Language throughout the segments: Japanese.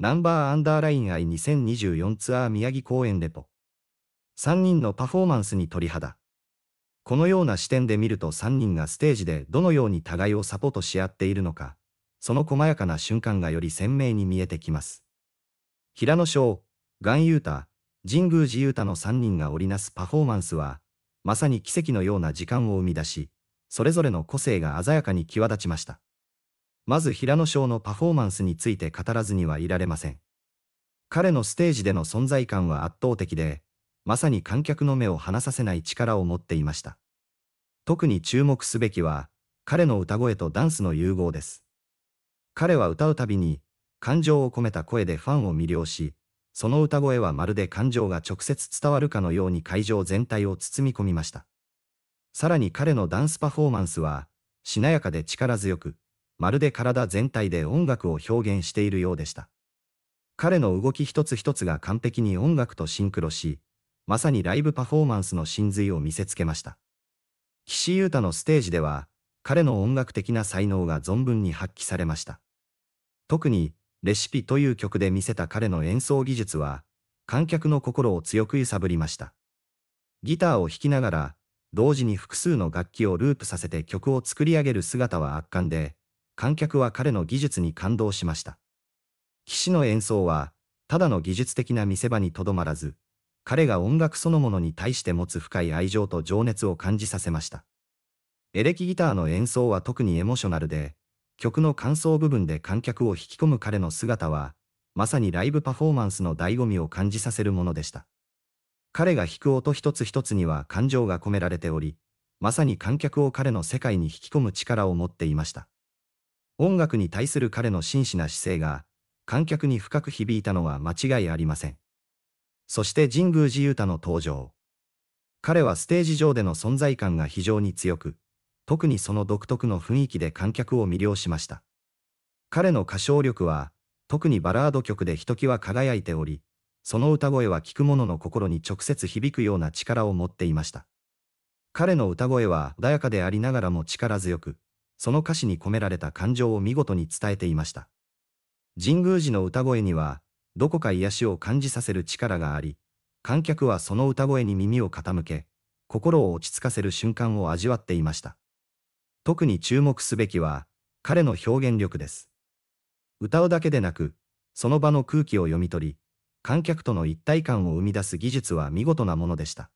ナンバーアンダーライン I2024 ツアー宮城公演レポ。3人のパフォーマンスに鳥肌。このような視点で見ると3人がステージでどのように互いをサポートし合っているのか、その細やかな瞬間がより鮮明に見えてきます。平野翔、岩優太、神宮寺優太の3人が織りなすパフォーマンスは、まさに奇跡のような時間を生み出し、それぞれの個性が鮮やかに際立ちました。まず平野翔のパフォーマンスについて語らずにはいられません。彼のステージでの存在感は圧倒的で、まさに観客の目を離させない力を持っていました。特に注目すべきは、彼の歌声とダンスの融合です。彼は歌うたびに、感情を込めた声でファンを魅了し、その歌声はまるで感情が直接伝わるかのように会場全体を包み込みました。さらに彼のダンスパフォーマンスは、しなやかで力強く、まるで体全体で音楽を表現しているようでした。彼の動き一つ一つが完璧に音楽とシンクロし、まさにライブパフォーマンスの真髄を見せつけました。岸優太のステージでは、彼の音楽的な才能が存分に発揮されました。特に、レシピという曲で見せた彼の演奏技術は、観客の心を強く揺さぶりました。ギターを弾きながら、同時に複数の楽器をループさせて曲を作り上げる姿は圧巻で、観客は彼の技術に感動しました。士の演奏は、ただの技術的な見せ場にとどまらず、彼が音楽そのものに対して持つ深い愛情と情熱を感じさせました。エレキギターの演奏は特にエモショナルで、曲の感想部分で観客を引き込む彼の姿は、まさにライブパフォーマンスの醍醐味を感じさせるものでした。彼が弾く音一つ一つには感情が込められており、まさに観客を彼の世界に引き込む力を持っていました。音楽に対する彼の真摯な姿勢が、観客に深く響いたのは間違いありません。そして神宮寺勇太の登場。彼はステージ上での存在感が非常に強く、特にその独特の雰囲気で観客を魅了しました。彼の歌唱力は、特にバラード曲でひときわ輝いており、その歌声は聴く者の心に直接響くような力を持っていました。彼の歌声は穏やかでありながらも力強く、その歌詞に込められた感情を見事に伝えていました。神宮寺の歌声には、どこか癒しを感じさせる力があり、観客はその歌声に耳を傾け、心を落ち着かせる瞬間を味わっていました。特に注目すべきは、彼の表現力です。歌うだけでなく、その場の空気を読み取り、観客との一体感を生み出す技術は見事なものでした。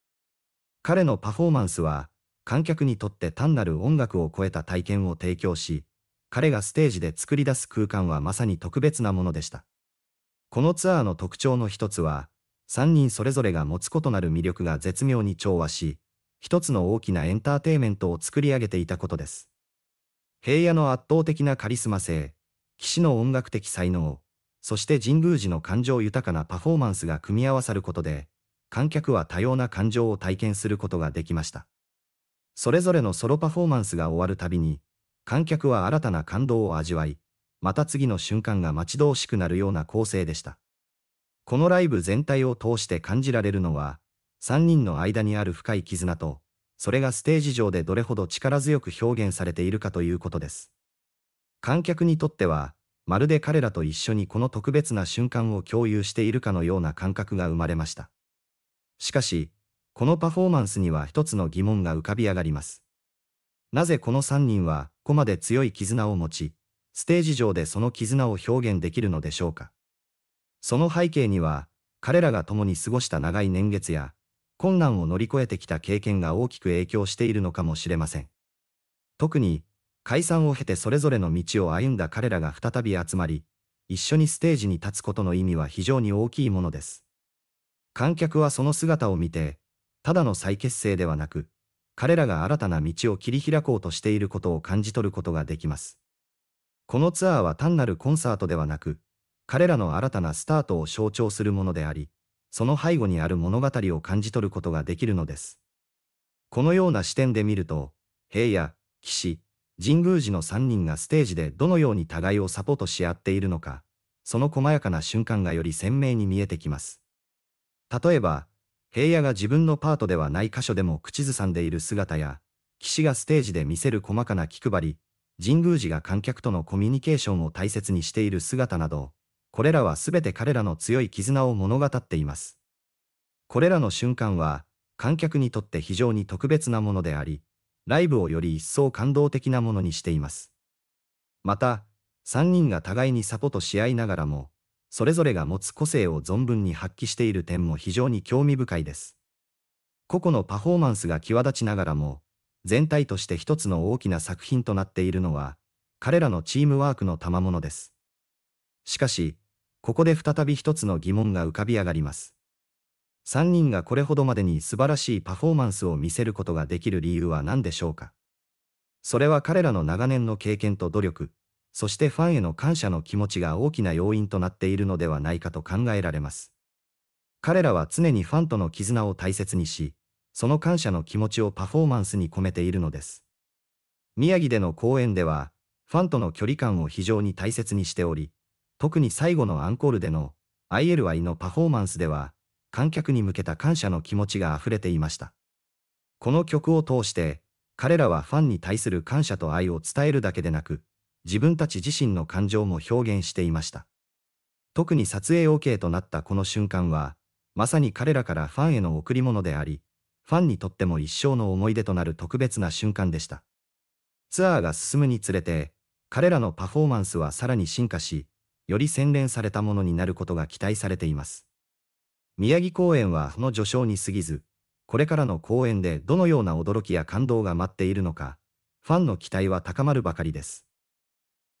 彼のパフォーマンスは、観客にとって単なる音楽を超えた体験を提供し、彼がステージで作り出す空間はまさに特別なものでした。このツアーの特徴の一つは、3人それぞれが持つ異なる魅力が絶妙に調和し、一つの大きなエンターテイメントを作り上げていたことです。平野の圧倒的なカリスマ性、騎士の音楽的才能、そして神宮寺の感情豊かなパフォーマンスが組み合わさることで、観客は多様な感情を体験することができました。それぞれのソロパフォーマンスが終わるたびに、観客は新たな感動を味わい、また次の瞬間が待ち遠しくなるような構成でした。このライブ全体を通して感じられるのは、3人の間にある深い絆と、それがステージ上でどれほど力強く表現されているかということです。観客にとっては、まるで彼らと一緒にこの特別な瞬間を共有しているかのような感覚が生まれました。しかし、このパフォーマンスには一つの疑問が浮かび上がります。なぜこの3人は、ここまで強い絆を持ち、ステージ上でその絆を表現できるのでしょうか。その背景には、彼らが共に過ごした長い年月や、困難を乗り越えてきた経験が大きく影響しているのかもしれません。特に、解散を経てそれぞれの道を歩んだ彼らが再び集まり、一緒にステージに立つことの意味は非常に大きいものです。観客はその姿を見て、ただの再結成ではなく、彼らが新たな道を切り開こうとしていることを感じ取ることができます。このツアーは単なるコンサートではなく、彼らの新たなスタートを象徴するものであり、その背後にある物語を感じ取ることができるのです。このような視点で見ると、平野、騎士、神宮寺の3人がステージでどのように互いをサポートし合っているのか、その細やかな瞬間がより鮮明に見えてきます。例えば、平野が自分のパートではない箇所でも口ずさんでいる姿や、騎士がステージで見せる細かな気配り、神宮寺が観客とのコミュニケーションを大切にしている姿など、これらは全て彼らの強い絆を物語っています。これらの瞬間は、観客にとって非常に特別なものであり、ライブをより一層感動的なものにしています。また、3人が互いにサポとし合いながらも、それぞれが持つ個性を存分に発揮している点も非常に興味深いです。個々のパフォーマンスが際立ちながらも、全体として一つの大きな作品となっているのは、彼らのチームワークの賜物です。しかし、ここで再び一つの疑問が浮かび上がります。3人がこれほどまでに素晴らしいパフォーマンスを見せることができる理由は何でしょうかそれは彼らの長年の経験と努力、そしてファンへの感謝の気持ちが大きな要因となっているのではないかと考えられます。彼らは常にファンとの絆を大切にし、その感謝の気持ちをパフォーマンスに込めているのです。宮城での公演では、ファンとの距離感を非常に大切にしており、特に最後のアンコールでの ILI のパフォーマンスでは、観客に向けた感謝の気持ちが溢れていました。この曲を通して、彼らはファンに対する感謝と愛を伝えるだけでなく、自分たち自身の感情も表現していました。特に撮影 OK となったこの瞬間は、まさに彼らからファンへの贈り物であり、ファンにとっても一生の思い出となる特別な瞬間でした。ツアーが進むにつれて、彼らのパフォーマンスはさらに進化し、より洗練されたものになることが期待されています。宮城公演はその序章に過ぎず、これからの公演でどのような驚きや感動が待っているのか、ファンの期待は高まるばかりです。